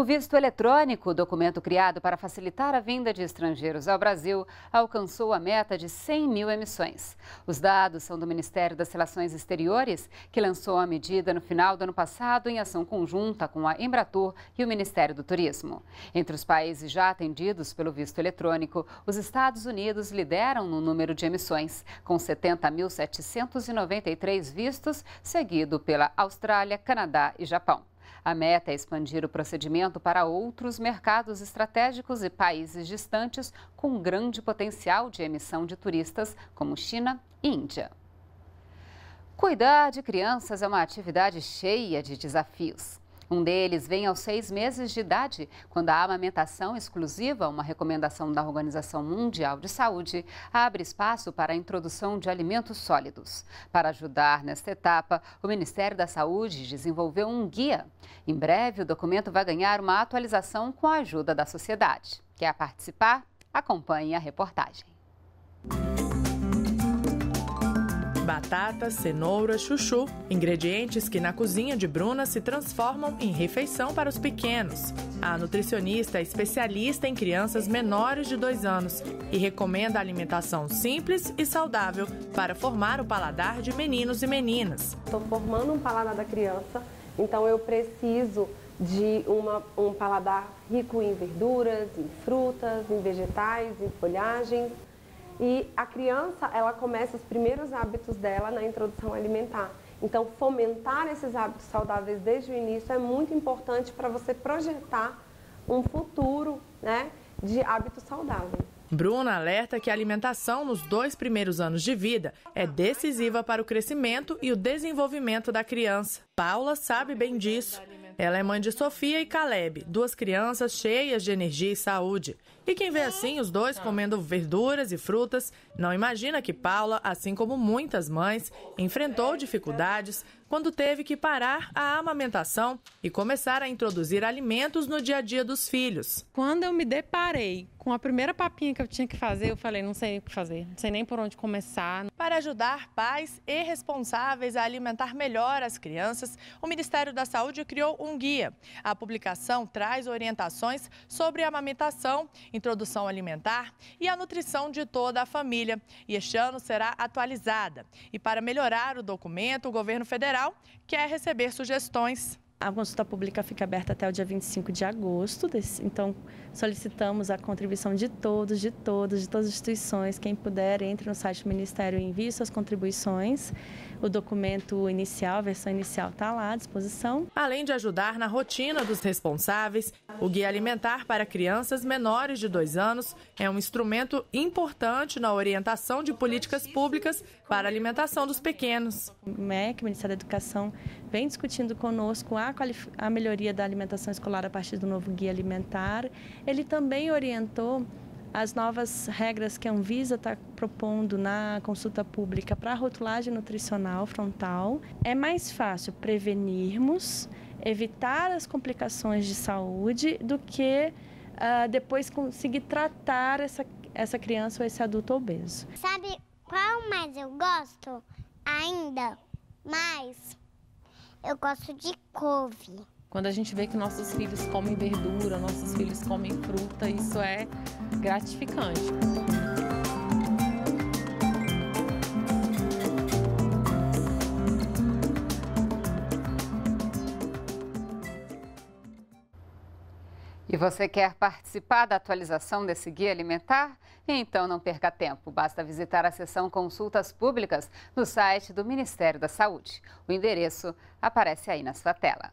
O visto eletrônico, documento criado para facilitar a vinda de estrangeiros ao Brasil, alcançou a meta de 100 mil emissões. Os dados são do Ministério das Relações Exteriores, que lançou a medida no final do ano passado em ação conjunta com a Embratur e o Ministério do Turismo. Entre os países já atendidos pelo visto eletrônico, os Estados Unidos lideram no número de emissões, com 70.793 vistos, seguido pela Austrália, Canadá e Japão. A meta é expandir o procedimento para outros mercados estratégicos e países distantes com grande potencial de emissão de turistas, como China e Índia. Cuidar de crianças é uma atividade cheia de desafios. Um deles vem aos seis meses de idade, quando a amamentação exclusiva, uma recomendação da Organização Mundial de Saúde, abre espaço para a introdução de alimentos sólidos. Para ajudar nesta etapa, o Ministério da Saúde desenvolveu um guia. Em breve, o documento vai ganhar uma atualização com a ajuda da sociedade. Quer participar? Acompanhe a reportagem batata, cenoura, chuchu, ingredientes que na cozinha de Bruna se transformam em refeição para os pequenos. A nutricionista é especialista em crianças menores de 2 anos e recomenda alimentação simples e saudável para formar o paladar de meninos e meninas. Estou formando um paladar da criança, então eu preciso de uma, um paladar rico em verduras, em frutas, em vegetais, em folhagens e a criança, ela começa os primeiros hábitos dela na introdução alimentar. Então, fomentar esses hábitos saudáveis desde o início é muito importante para você projetar um futuro né, de hábitos saudáveis. Bruna alerta que a alimentação nos dois primeiros anos de vida é decisiva para o crescimento e o desenvolvimento da criança. Paula sabe bem disso ela é mãe de Sofia e Caleb, duas crianças cheias de energia e saúde. E quem vê assim os dois comendo verduras e frutas, não imagina que Paula, assim como muitas mães, enfrentou dificuldades quando teve que parar a amamentação e começar a introduzir alimentos no dia a dia dos filhos. Quando eu me deparei com a primeira papinha que eu tinha que fazer, eu falei: não sei o que fazer, não sei nem por onde começar. Para ajudar pais e responsáveis a alimentar melhor as crianças, o Ministério da Saúde criou um guia. A publicação traz orientações sobre amamentação, introdução alimentar e a nutrição de toda a família. E este ano será atualizada. E para melhorar o documento, o governo federal quer receber sugestões. A consulta pública fica aberta até o dia 25 de agosto, desse, então solicitamos a contribuição de todos, de todas, de todas as instituições. Quem puder, entre no site do Ministério e envie suas contribuições. O documento inicial, a versão inicial, está lá à disposição. Além de ajudar na rotina dos responsáveis, o Guia Alimentar para crianças menores de 2 anos é um instrumento importante na orientação de políticas públicas para a alimentação dos pequenos. O MEC, o Ministério da Educação, vem discutindo conosco a, a melhoria da alimentação escolar a partir do novo Guia Alimentar. Ele também orientou as novas regras que a Anvisa está propondo na consulta pública para a rotulagem nutricional frontal, é mais fácil prevenirmos, evitar as complicações de saúde, do que uh, depois conseguir tratar essa, essa criança ou esse adulto obeso. Sabe qual mais eu gosto ainda? Mais eu gosto de couve. Quando a gente vê que nossos filhos comem verdura, nossos filhos comem fruta, isso é gratificante. E você quer participar da atualização desse guia alimentar? Então não perca tempo, basta visitar a seção Consultas Públicas no site do Ministério da Saúde. O endereço aparece aí na sua tela.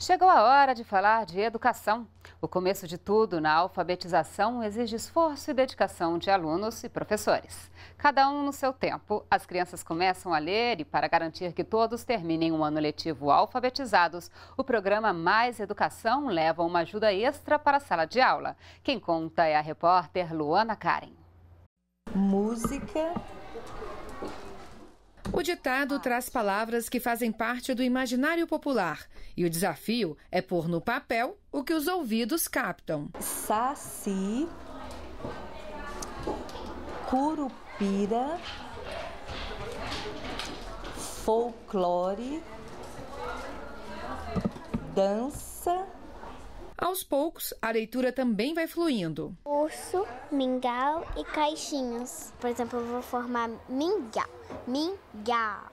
Chegou a hora de falar de educação. O começo de tudo na alfabetização exige esforço e dedicação de alunos e professores. Cada um no seu tempo, as crianças começam a ler e, para garantir que todos terminem um ano letivo alfabetizados, o programa Mais Educação leva uma ajuda extra para a sala de aula. Quem conta é a repórter Luana Karen. Música, o ditado traz palavras que fazem parte do imaginário popular e o desafio é pôr no papel o que os ouvidos captam. Saci, curupira, folclore, dança aos poucos, a leitura também vai fluindo. Urso, mingau e caixinhas. Por exemplo, eu vou formar mingau, mingau.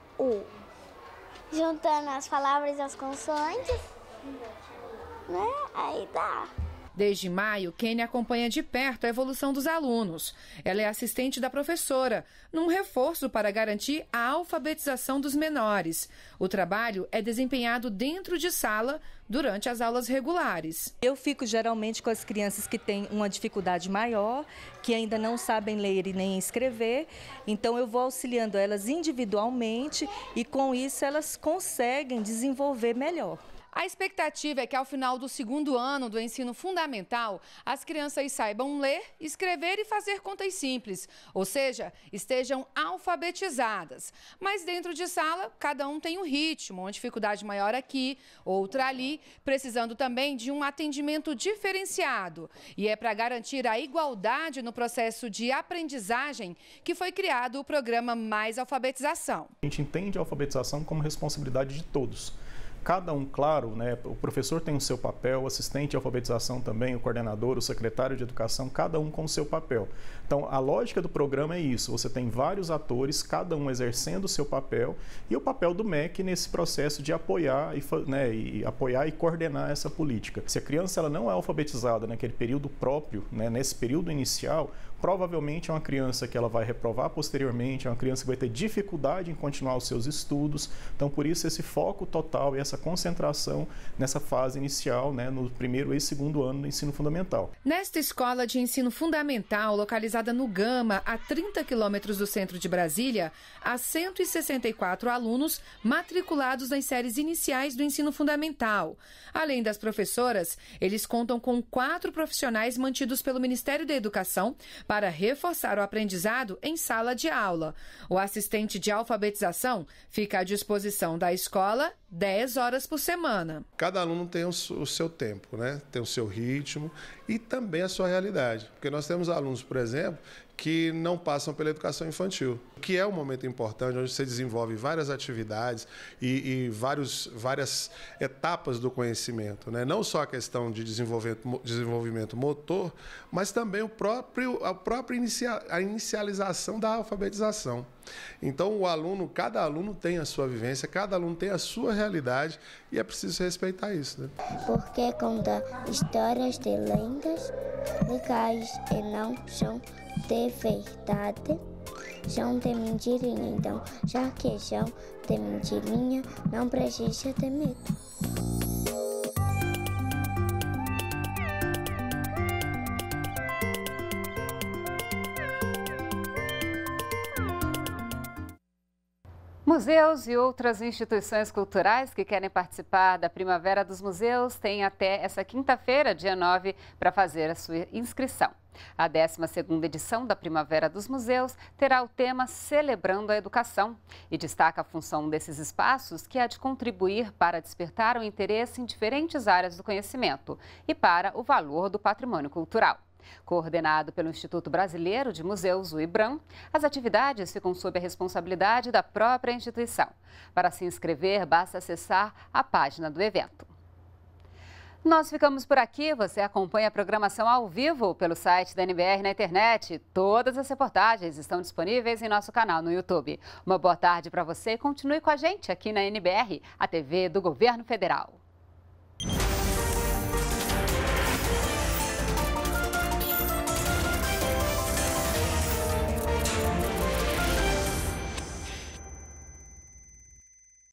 Juntando as palavras e as consoantes, né? Aí dá. Desde maio, Kene acompanha de perto a evolução dos alunos. Ela é assistente da professora, num reforço para garantir a alfabetização dos menores. O trabalho é desempenhado dentro de sala durante as aulas regulares. Eu fico geralmente com as crianças que têm uma dificuldade maior, que ainda não sabem ler e nem escrever, então eu vou auxiliando elas individualmente e com isso elas conseguem desenvolver melhor. A expectativa é que ao final do segundo ano do ensino fundamental, as crianças saibam ler, escrever e fazer contas simples, ou seja, estejam alfabetizadas. Mas dentro de sala, cada um tem um ritmo, uma dificuldade maior aqui, outra ali, precisando também de um atendimento diferenciado. E é para garantir a igualdade no processo de aprendizagem que foi criado o programa Mais Alfabetização. A gente entende a alfabetização como responsabilidade de todos cada um claro, né? O professor tem o seu papel, o assistente de alfabetização também, o coordenador, o secretário de educação, cada um com o seu papel. Então, a lógica do programa é isso: você tem vários atores, cada um exercendo o seu papel e o papel do MEC nesse processo de apoiar e, né, e apoiar e coordenar essa política. Se a criança ela não é alfabetizada naquele período próprio, né, nesse período inicial, provavelmente é uma criança que ela vai reprovar posteriormente, é uma criança que vai ter dificuldade em continuar os seus estudos. Então, por isso, esse foco total e essa concentração nessa fase inicial, né, no primeiro e segundo ano do ensino fundamental. Nesta escola de ensino fundamental, localizada no Gama, a 30 quilômetros do centro de Brasília, há 164 alunos matriculados nas séries iniciais do ensino fundamental. Além das professoras, eles contam com quatro profissionais mantidos pelo Ministério da Educação para para reforçar o aprendizado em sala de aula. O assistente de alfabetização fica à disposição da escola 10 horas por semana. Cada aluno tem o seu tempo, né? tem o seu ritmo e também a sua realidade. Porque nós temos alunos, por exemplo, que não passam pela educação infantil, que é um momento importante onde você desenvolve várias atividades e, e vários, várias etapas do conhecimento, né? não só a questão de desenvolvimento, desenvolvimento motor, mas também o próprio, a própria inicia, a inicialização da alfabetização. Então, o aluno, cada aluno tem a sua vivência, cada aluno tem a sua realidade e é preciso respeitar isso. Né? Porque conta histórias de lendas legais e não são de verdade. São de mentirinha, então, já que são de mentirinha, não precisa ter medo. Museus e outras instituições culturais que querem participar da Primavera dos Museus têm até essa quinta-feira, dia 9, para fazer a sua inscrição. A 12ª edição da Primavera dos Museus terá o tema Celebrando a Educação e destaca a função desses espaços, que é a de contribuir para despertar o interesse em diferentes áreas do conhecimento e para o valor do patrimônio cultural. Coordenado pelo Instituto Brasileiro de Museus, o IBRAM, as atividades ficam sob a responsabilidade da própria instituição. Para se inscrever, basta acessar a página do evento. Nós ficamos por aqui. Você acompanha a programação ao vivo pelo site da NBR na internet. Todas as reportagens estão disponíveis em nosso canal no YouTube. Uma boa tarde para você e continue com a gente aqui na NBR, a TV do Governo Federal.